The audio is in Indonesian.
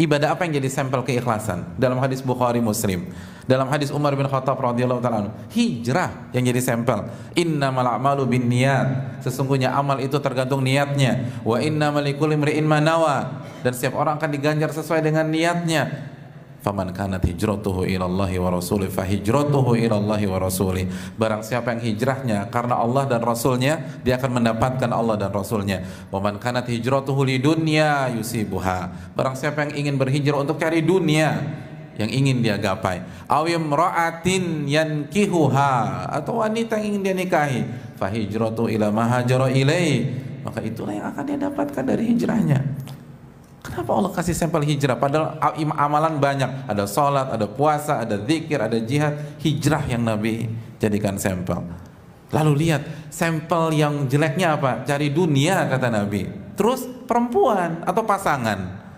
Ibadah apa yang jadi sampel keikhlasan? Dalam hadis Bukhari Muslim. Dalam hadis Umar bin Khattab radhiyallahu taala hijrah yang jadi sampel. Innamal a'malu binniyat. Sesungguhnya amal itu tergantung niatnya. Wa innamal malikulimri imri'in manawa. Dan setiap orang akan diganjar sesuai dengan niatnya faman kanat hijratuhu ilallahi wa rasulih fahijratuhu ilallahi wa rasulih barang siapa yang hijrahnya karena Allah dan Rasulnya dia akan mendapatkan Allah dan Rasulnya waman kanat hijratuhu lidunya yusibuha barang siapa yang ingin berhijrah untuk cari dunia yang ingin dia gapai awim ra'atin yankihuha atau wanita yang ingin dia nikahi fahijratu ila mahajara ilaih maka itulah yang akan dia dapatkan dari hijrahnya Kenapa Allah kasih sampel hijrah? Padahal amalan banyak. Ada sholat, ada puasa, ada zikir, ada jihad. Hijrah yang Nabi jadikan sampel. Lalu lihat sampel yang jeleknya apa? Cari dunia kata Nabi. Terus perempuan atau pasangan.